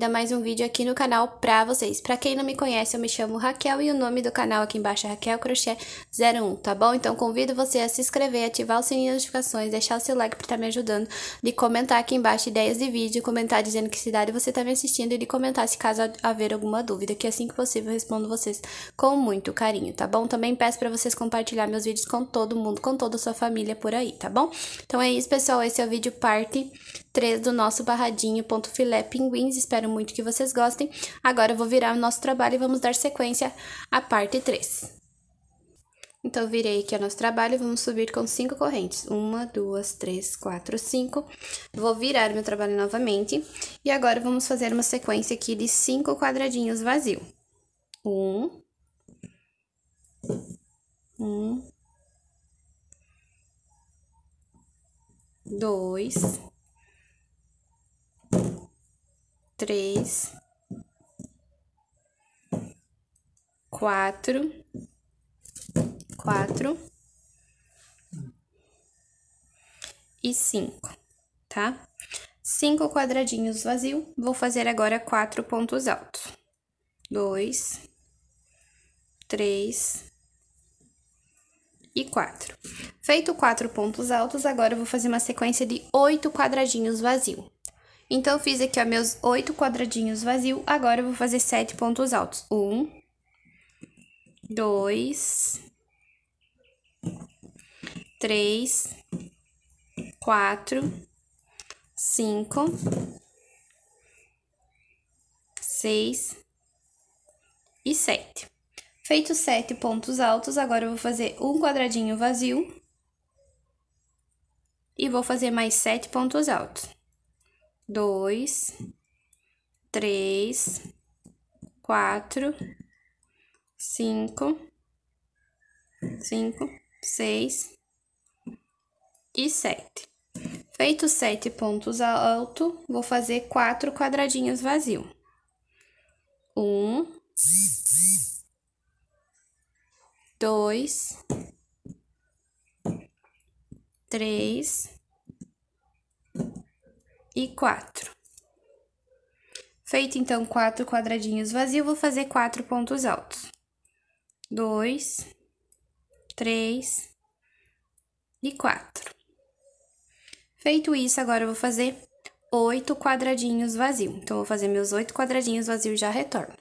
bem-vindo a mais um vídeo aqui no canal pra vocês. Pra quem não me conhece, eu me chamo Raquel e o nome do canal aqui embaixo é Raquel Crochê 01, tá bom? Então convido você a se inscrever, ativar o sininho de notificações, deixar o seu like pra estar tá me ajudando, de comentar aqui embaixo ideias de vídeo, comentar dizendo que cidade você tá me assistindo e de comentar se caso haver alguma dúvida, que é assim que possível eu respondo vocês com muito carinho, tá bom? Também peço pra vocês compartilhar meus vídeos com todo mundo, com toda a sua família por aí, tá bom? Então é isso, pessoal, esse é o vídeo parte 3 do nosso barradinho ponto filé pinguins. Espero muito que vocês gostem. Agora eu vou virar o nosso trabalho e vamos dar sequência à parte 3. Então, virei aqui o nosso trabalho, vamos subir com cinco correntes. Uma, duas, três, quatro, cinco. Vou virar meu trabalho novamente. E agora, vamos fazer uma sequência aqui de cinco quadradinhos vazio. Um. Um. Dois. três, quatro, quatro e cinco, tá? Cinco quadradinhos vazio, vou fazer agora quatro pontos altos. Dois, três e quatro. Feito quatro pontos altos, agora eu vou fazer uma sequência de oito quadradinhos vazio. Então, fiz aqui, ó, meus oito quadradinhos vazios. Agora, eu vou fazer sete pontos altos. Um, dois, três, quatro, cinco, seis e sete. Feito sete pontos altos, agora eu vou fazer um quadradinho vazio e vou fazer mais sete pontos altos dois, três, quatro, cinco, cinco, seis e sete. Feito sete pontos alto, vou fazer quatro quadradinhos vazio. Um, dois, três, e 4. Feito então quatro quadradinhos vazios, vou fazer quatro pontos altos. Dois, três e quatro. Feito isso, agora eu vou fazer oito quadradinhos vazios. Então, vou fazer meus oito quadradinhos vazios e já retorno.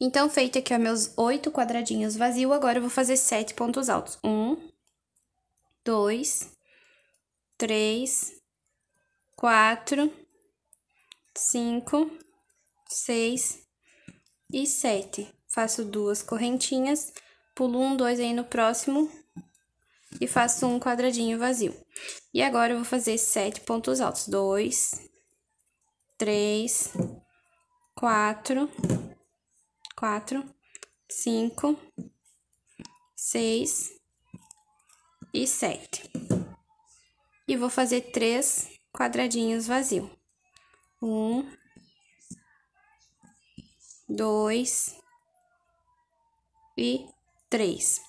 Então, feito aqui, ó, meus oito quadradinhos vazios, agora eu vou fazer sete pontos altos. Um, dois, três, quatro, cinco, seis e sete. Faço duas correntinhas, pulo um, dois aí no próximo e faço um quadradinho vazio. E agora eu vou fazer sete pontos altos: dois, três, quatro, quatro, cinco, seis e sete. E vou fazer três quadradinhos vazio. Um, dois e três.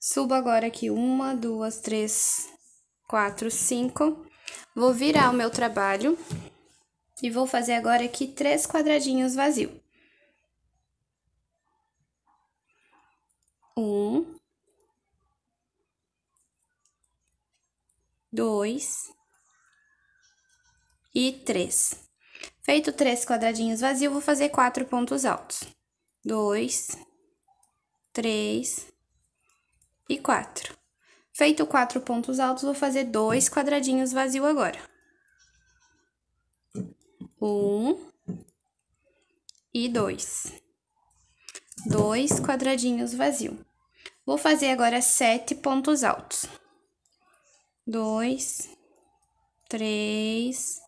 Subo agora aqui uma, duas, três, quatro, cinco. Vou virar o meu trabalho e vou fazer agora aqui três quadradinhos vazio. Um, dois e 3. Feito três quadradinhos vazios, vou fazer quatro pontos altos. Dois, três e quatro. Feito quatro pontos altos, vou fazer dois quadradinhos vazios agora. Um e dois. Dois quadradinhos vazios. Vou fazer agora sete pontos altos. Dois, três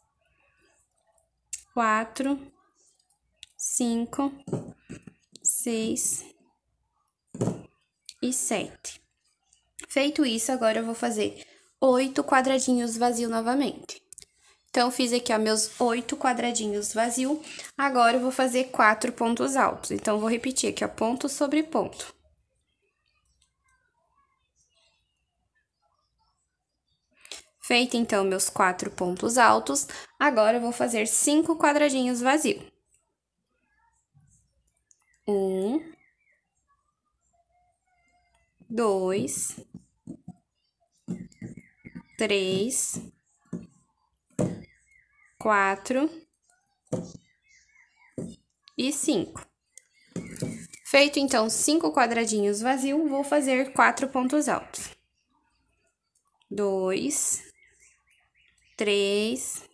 quatro, cinco, seis e sete. Feito isso, agora eu vou fazer oito quadradinhos vazio novamente. Então, fiz aqui, ó, meus oito quadradinhos vazio. Agora, eu vou fazer quatro pontos altos. Então, vou repetir aqui, ó, ponto sobre ponto. Feito então meus quatro pontos altos, agora eu vou fazer cinco quadradinhos vazios. Um, dois, três, quatro e cinco. Feito então cinco quadradinhos vazios, vou fazer quatro pontos altos. Dois, três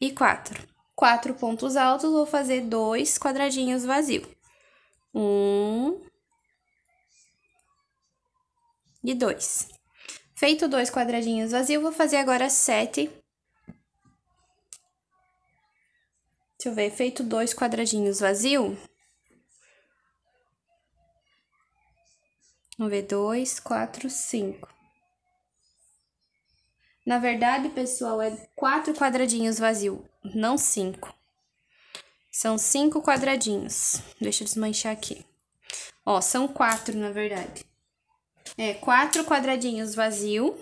e quatro. Quatro pontos altos, vou fazer dois quadradinhos vazios. Um e dois. Feito dois quadradinhos vazios, vou fazer agora sete. Deixa eu ver, feito dois quadradinhos vazios. Vamos ver, dois, quatro, cinco. Na verdade, pessoal, é quatro quadradinhos vazio, não cinco. São cinco quadradinhos. Deixa eu desmanchar aqui. Ó, são quatro, na verdade. É quatro quadradinhos vazio.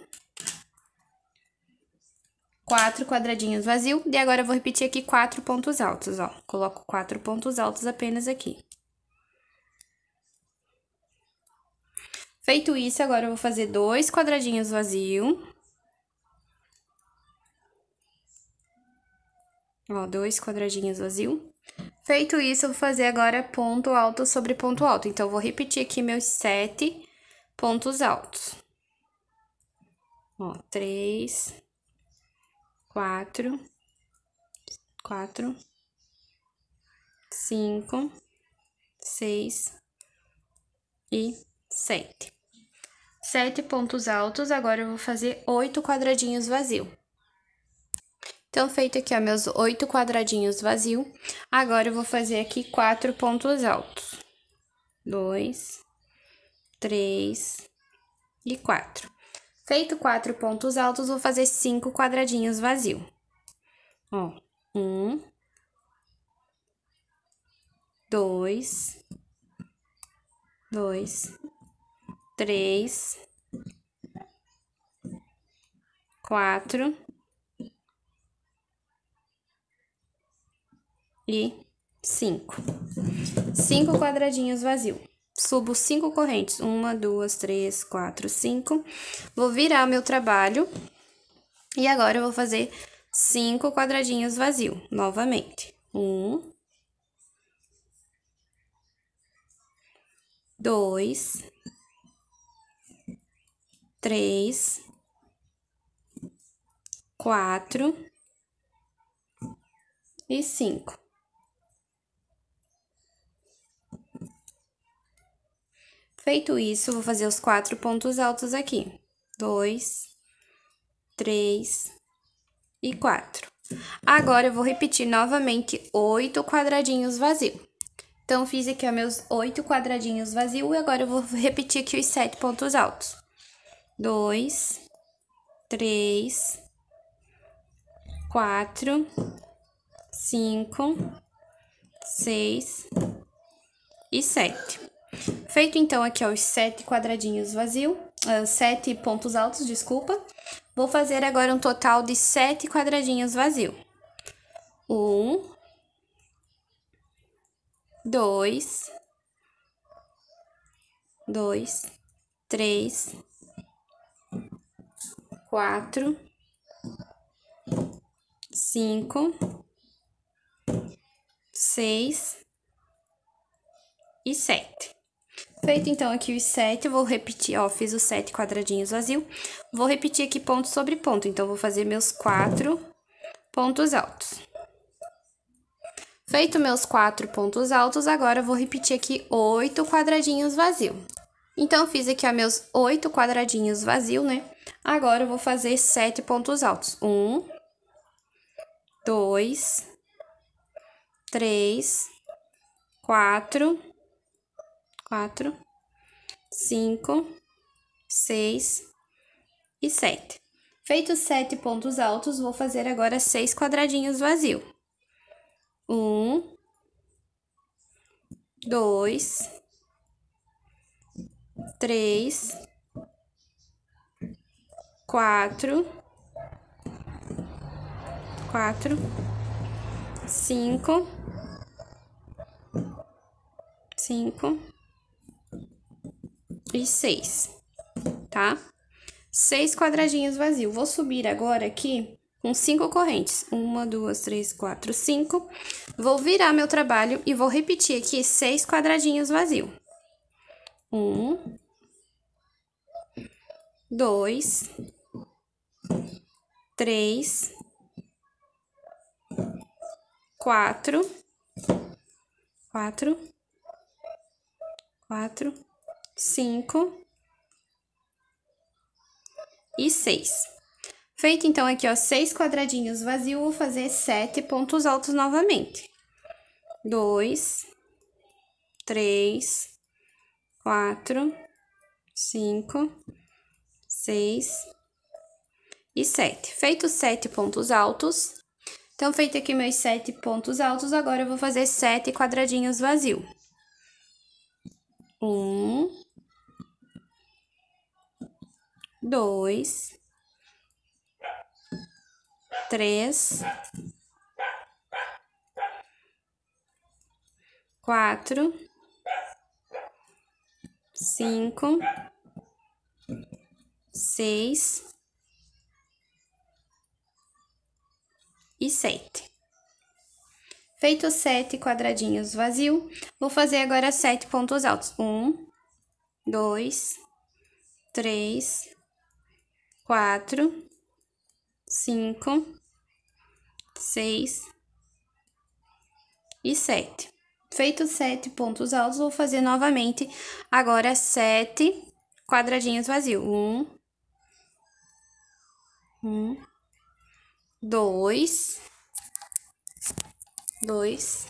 Quatro quadradinhos vazio. E agora eu vou repetir aqui quatro pontos altos, ó. Coloco quatro pontos altos apenas aqui. Feito isso, agora eu vou fazer dois quadradinhos vazio. Ó, dois quadradinhos vazio. Feito isso, eu vou fazer agora ponto alto sobre ponto alto. Então, eu vou repetir aqui meus sete pontos altos. Ó, três, quatro, quatro, cinco, seis e sete. Sete pontos altos, agora eu vou fazer oito quadradinhos vazios. Então, feito aqui, ó, meus oito quadradinhos vazio. Agora, eu vou fazer aqui quatro pontos altos. Dois, três e quatro. Feito quatro pontos altos, vou fazer cinco quadradinhos vazio. Ó, um, dois, dois, três, quatro e 5. 5 quadradinhos vazio. Subo 5 correntes. 1, 2, 3, 4, 5. Vou virar meu trabalho. E agora eu vou fazer 5 quadradinhos vazio, novamente. 1, 2, 3, 4 e 5. Feito isso, vou fazer os quatro pontos altos aqui. Dois, três e quatro. Agora, eu vou repetir novamente oito quadradinhos vazios. Então, fiz aqui os meus oito quadradinhos vazios e agora eu vou repetir aqui os sete pontos altos. Dois, três, quatro, cinco, seis e sete. Feito então aqui os sete quadradinhos vazios, uh, sete pontos altos, desculpa. Vou fazer agora um total de sete quadradinhos vazio. Um, dois, dois, três, quatro, cinco, seis e sete. Feito então aqui os sete, eu vou repetir, ó, fiz os sete quadradinhos vazio. Vou repetir aqui ponto sobre ponto, então vou fazer meus quatro pontos altos. Feito meus quatro pontos altos, agora eu vou repetir aqui oito quadradinhos vazio. Então, fiz aqui, ó, meus oito quadradinhos vazio, né? Agora, eu vou fazer sete pontos altos. Um, dois, três, quatro, quatro, cinco, seis e sete. Feitos sete pontos altos, vou fazer agora seis quadradinhos vazios. Um, dois, três, quatro, quatro, cinco, cinco e 6, tá? Seis quadradinhos vazios. Vou subir agora aqui com cinco correntes. Uma, duas, três, quatro, cinco. Vou virar meu trabalho e vou repetir aqui seis quadradinhos vazios. Um, dois, três, quatro, quatro, quatro, cinco e seis. Feito então aqui, ó, seis quadradinhos vazios, vou fazer sete pontos altos novamente. Dois, três, quatro, cinco, seis e sete. Feito sete pontos altos, então, feito aqui meus sete pontos altos, agora eu vou fazer sete quadradinhos vazios. Um, dois, três, quatro, cinco, seis e sete. Feito sete quadradinhos vazio, vou fazer agora sete pontos altos. Um, dois, três, quatro, cinco, seis e sete. Feito sete pontos altos, vou fazer novamente agora sete quadradinhos vazios. Um, um, dois, dois,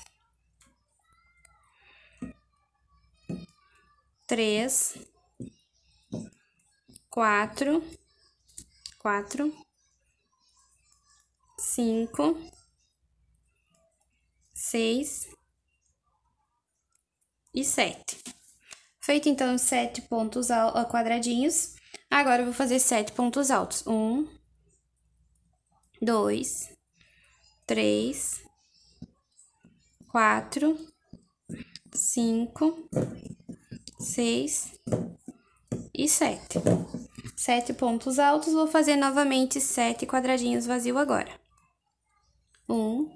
três, quatro quatro, cinco, seis e sete. Feito então sete pontos quadradinhos, agora eu vou fazer sete pontos altos. Um, dois, três, quatro, cinco, seis e sete. Sete pontos altos, vou fazer novamente sete quadradinhos vazios agora. Um,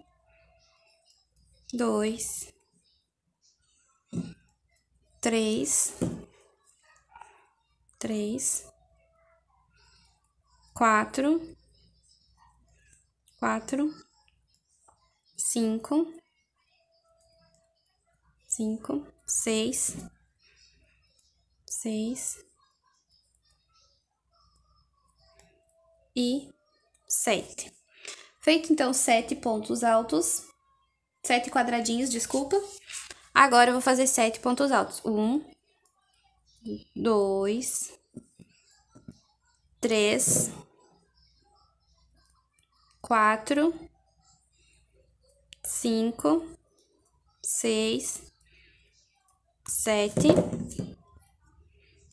dois, três, três, quatro, quatro, cinco, cinco, seis, seis e 7. Feito então sete pontos altos, sete quadradinhos, desculpa. Agora eu vou fazer sete pontos altos. Um, dois, três, quatro, cinco, seis, sete,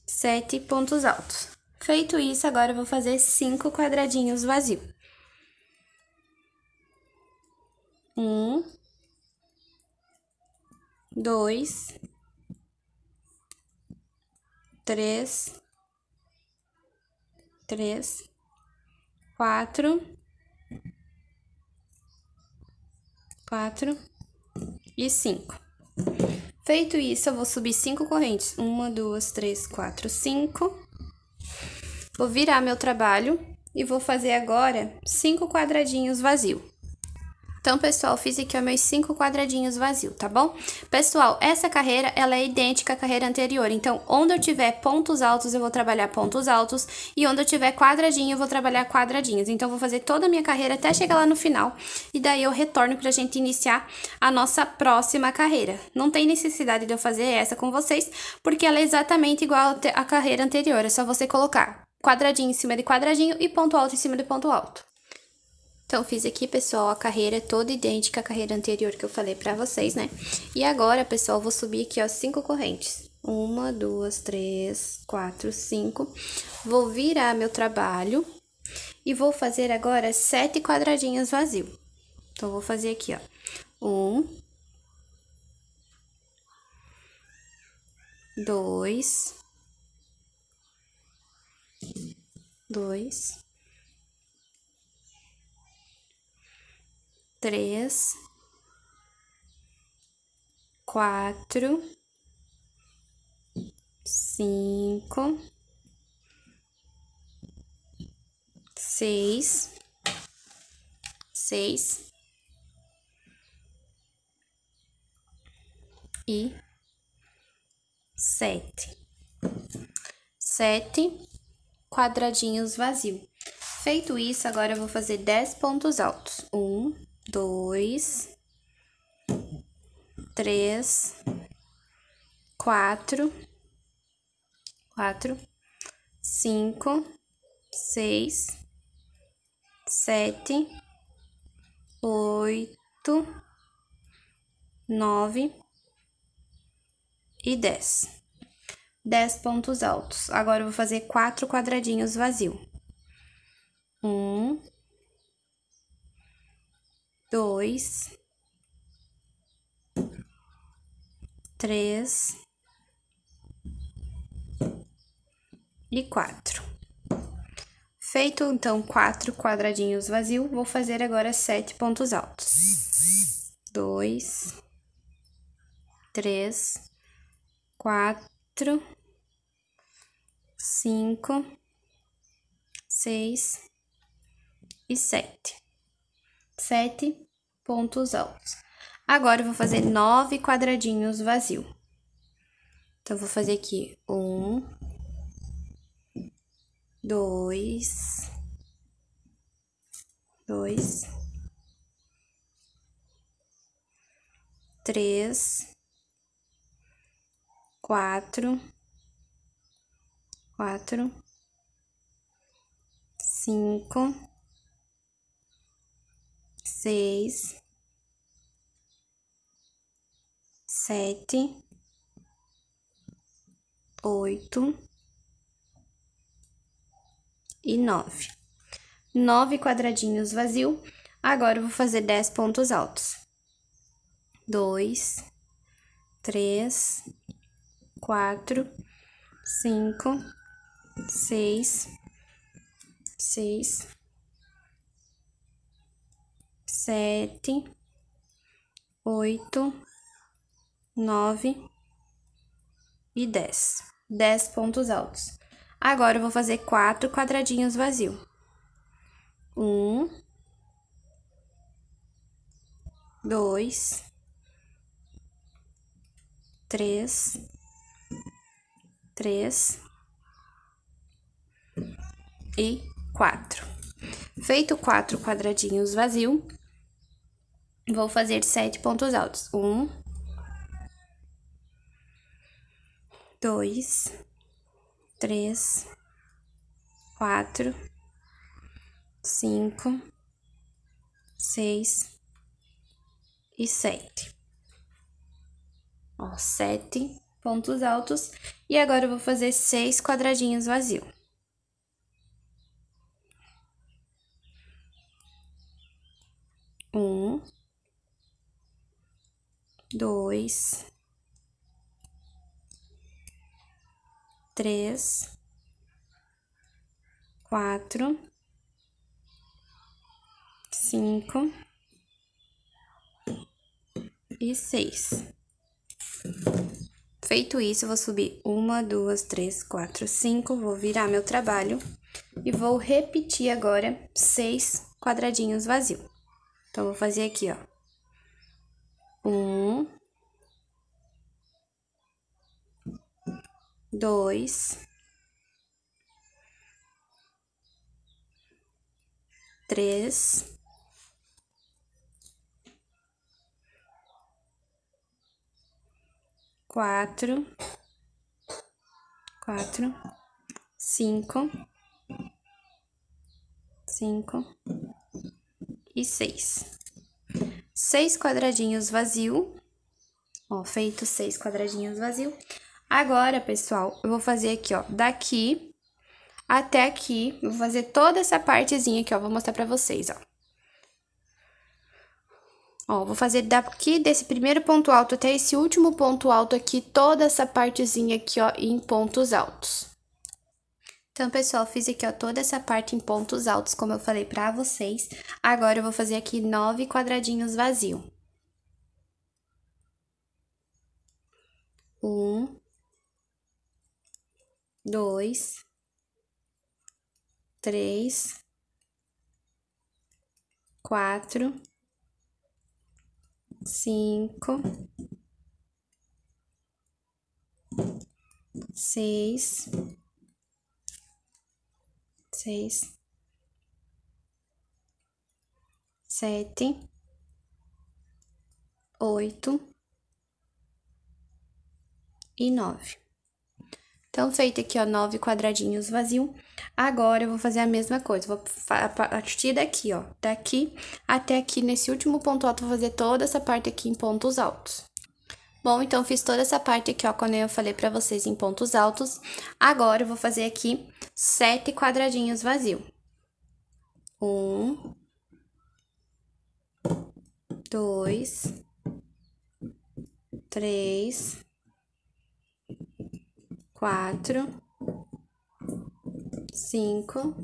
sete pontos altos. Feito isso, agora eu vou fazer cinco quadradinhos vazios. Um, dois, três, três, quatro, quatro e cinco. Feito isso, eu vou subir cinco correntes. Uma, duas, três, quatro, cinco. Vou virar meu trabalho e vou fazer agora cinco quadradinhos vazio. Então, pessoal, fiz aqui os meus cinco quadradinhos vazio, tá bom? Pessoal, essa carreira, ela é idêntica à carreira anterior. Então, onde eu tiver pontos altos, eu vou trabalhar pontos altos. E onde eu tiver quadradinho, eu vou trabalhar quadradinhos. Então, eu vou fazer toda a minha carreira até chegar lá no final. E daí, eu retorno pra gente iniciar a nossa próxima carreira. Não tem necessidade de eu fazer essa com vocês, porque ela é exatamente igual à carreira anterior. É só você colocar quadradinho em cima de quadradinho e ponto alto em cima de ponto alto. Então, fiz aqui, pessoal, a carreira toda idêntica à carreira anterior que eu falei pra vocês, né? E agora, pessoal, vou subir aqui, ó, cinco correntes. Uma, duas, três, quatro, cinco. Vou virar meu trabalho e vou fazer agora sete quadradinhos vazio. Então, vou fazer aqui, ó. Um. Dois dois, três, quatro, cinco, seis, seis e sete. Sete quadradinhos vazio. Feito isso, agora eu vou fazer 10 pontos altos. 1, 2, 3, 4, 4, 5, 6, 7, 8, 9 e 10. 10 pontos altos. Agora, eu vou fazer quatro quadradinhos vazio. Um, dois, três e quatro. Feito, então, quatro quadradinhos vazio, vou fazer agora sete pontos altos. Dois, três, quatro cinco, seis e sete. Sete pontos altos. Agora, eu vou fazer nove quadradinhos vazio. Então, vou fazer aqui um, dois, dois, três, quatro quatro, cinco, seis, sete, oito e nove. Nove quadradinhos vazio. Agora, eu vou fazer dez pontos altos. Dois, três, quatro, cinco seis, seis, sete, oito, nove e dez. Dez pontos altos. Agora, eu vou fazer quatro quadradinhos vazios. Um, dois, três, três, e quatro Feito quatro quadradinhos vazio, vou fazer sete pontos altos. Um, dois, três, quatro, cinco, seis e sete. sete pontos altos. E agora eu vou fazer seis quadradinhos vazio um, dois, três, quatro, cinco e seis. Feito isso, vou subir uma, duas, três, quatro, cinco, vou virar meu trabalho e vou repetir agora seis quadradinhos vazios. Então, vou fazer aqui, ó. Um. Dois. Três. Quatro. Quatro. Cinco. Cinco e 6. Seis quadradinhos vazio, ó, feito seis quadradinhos vazio. Agora, pessoal, eu vou fazer aqui, ó, daqui até aqui, eu vou fazer toda essa partezinha aqui, ó, vou mostrar pra vocês, ó. Ó, vou fazer daqui desse primeiro ponto alto até esse último ponto alto aqui, toda essa partezinha aqui, ó, em pontos altos. Então, pessoal, fiz aqui ó, toda essa parte em pontos altos, como eu falei pra vocês. Agora, eu vou fazer aqui nove quadradinhos vazio. Um, dois, três, quatro, cinco, seis, seis, sete, oito e nove. Então, feito aqui, ó, nove quadradinhos vazio. Agora, eu vou fazer a mesma coisa. Vou partir daqui, ó, daqui até aqui, nesse último ponto alto, vou fazer toda essa parte aqui em pontos altos. Bom, então fiz toda essa parte aqui, ó, quando eu falei pra vocês em pontos altos. Agora, eu vou fazer aqui sete quadradinhos vazio. Um. Dois. Três. Quatro. Cinco.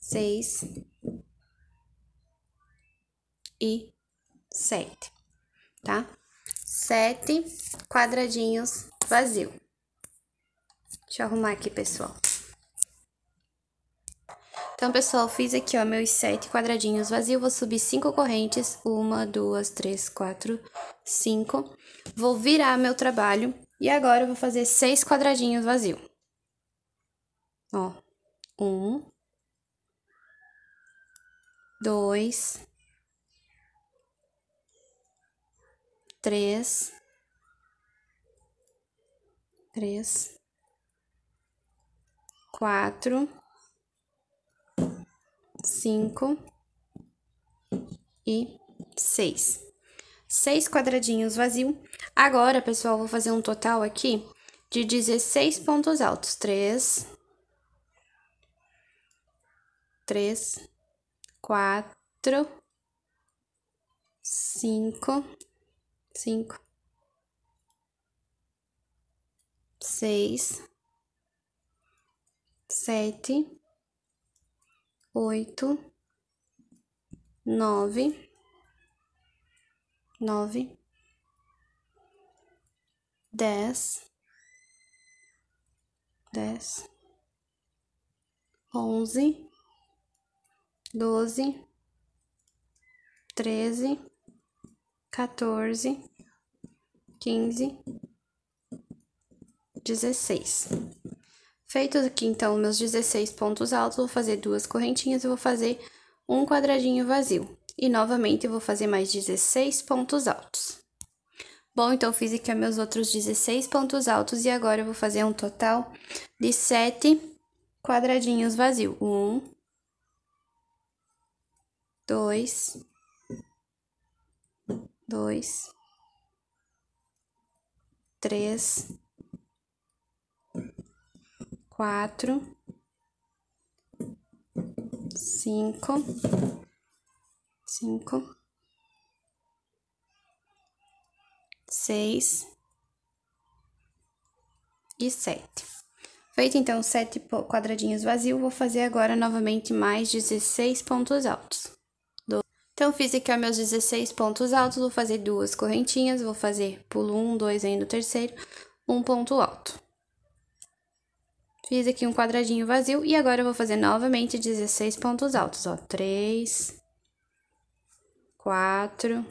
Seis. E sete, tá? Sete quadradinhos vazio. Deixa eu arrumar aqui, pessoal. Então, pessoal, fiz aqui, ó, meus sete quadradinhos vazio. Vou subir cinco correntes. Uma, duas, três, quatro, cinco. Vou virar meu trabalho. E agora, eu vou fazer seis quadradinhos vazio. Ó. Um. Dois. três, três, quatro, cinco e seis. Seis quadradinhos vazio. Agora, pessoal, vou fazer um total aqui de 16 pontos altos. Três, três, quatro, cinco cinco, seis, sete, oito, nove, nove, dez, dez, onze, doze, treze. 14, quinze, dezesseis. Feito aqui então meus 16 pontos altos, vou fazer duas correntinhas e vou fazer um quadradinho vazio. E novamente vou fazer mais 16 pontos altos. Bom, então fiz aqui meus outros 16 pontos altos e agora eu vou fazer um total de 7 quadradinhos vazios. Um, dois, dois, três, quatro, cinco, cinco, seis e sete. Feito então sete quadradinhos vazios, vou fazer agora novamente mais 16 pontos altos. Então, fiz aqui os meus 16 pontos altos, vou fazer duas correntinhas, vou fazer pulo um, dois aí no terceiro, um ponto alto. Fiz aqui um quadradinho vazio e agora eu vou fazer novamente 16 pontos altos, ó. 3, 4,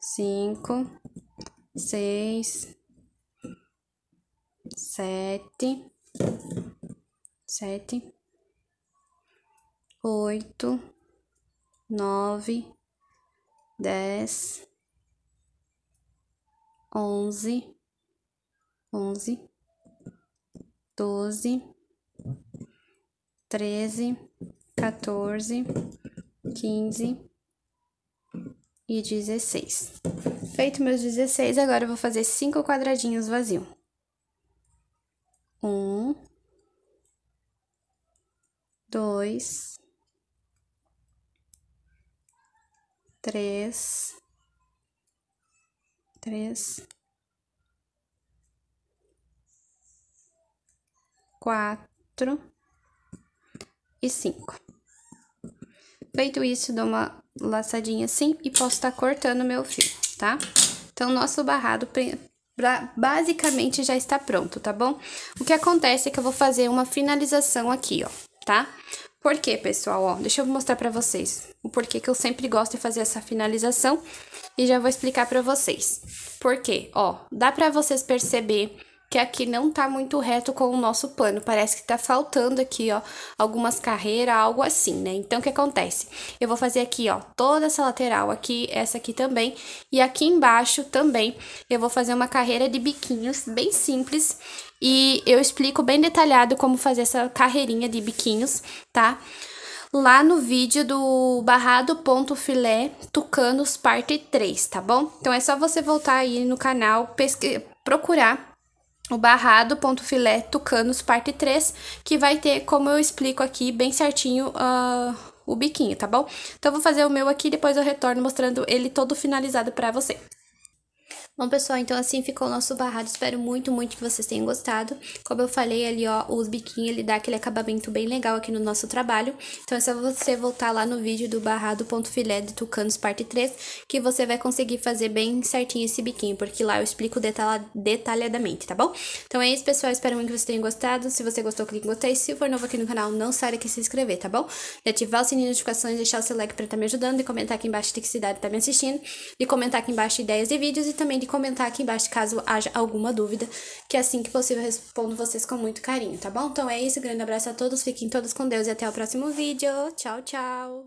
5, 6, 7, 7, 8, nove, dez, onze, onze, doze, treze, quatorze, quinze e dezesseis. Feito meus dezesseis, agora eu vou fazer cinco quadradinhos vazios. Um, dois, três, três, quatro e cinco. Feito isso, dou uma laçadinha assim e posso estar tá cortando meu fio, tá? Então, nosso barrado basicamente já está pronto, tá bom? O que acontece é que eu vou fazer uma finalização aqui, ó, tá? Por quê, pessoal? Ó, deixa eu mostrar para vocês o porquê que eu sempre gosto de fazer essa finalização e já vou explicar para vocês. Por quê? Ó, dá para vocês perceber que aqui não tá muito reto com o nosso plano. Parece que tá faltando aqui, ó, algumas carreiras, algo assim, né? Então, o que acontece? Eu vou fazer aqui, ó, toda essa lateral aqui, essa aqui também, e aqui embaixo também eu vou fazer uma carreira de biquinhos bem simples e eu explico bem detalhado como fazer essa carreirinha de biquinhos, tá? Lá no vídeo do barrado ponto filé tucanos parte 3, tá bom? Então é só você voltar aí no canal, pesquisar, procurar o Barrado, Ponto Filé, Tucanos, parte 3, que vai ter, como eu explico aqui, bem certinho uh, o biquinho, tá bom? Então, vou fazer o meu aqui, depois eu retorno mostrando ele todo finalizado pra você. Bom, pessoal, então assim ficou o nosso barrado. Espero muito, muito que vocês tenham gostado. Como eu falei ali, ó, os biquinhos, ele dá aquele acabamento bem legal aqui no nosso trabalho. Então é só você voltar lá no vídeo do barrado ponto filé de tucanos parte 3, que você vai conseguir fazer bem certinho esse biquinho, porque lá eu explico detalha, detalhadamente, tá bom? Então é isso, pessoal. Espero muito que vocês tenham gostado. Se você gostou, clique em gostei. Se for novo aqui no canal, não saia que se inscrever, tá bom? E ativar o sininho de notificações, deixar o seu like pra estar tá me ajudando, e comentar aqui embaixo de que cidade tá me assistindo, e comentar aqui embaixo ideias de vídeos e também de comentar aqui embaixo caso haja alguma dúvida, que é assim que possível respondo vocês com muito carinho, tá bom? Então é isso, grande abraço a todos, fiquem todos com Deus e até o próximo vídeo. Tchau, tchau!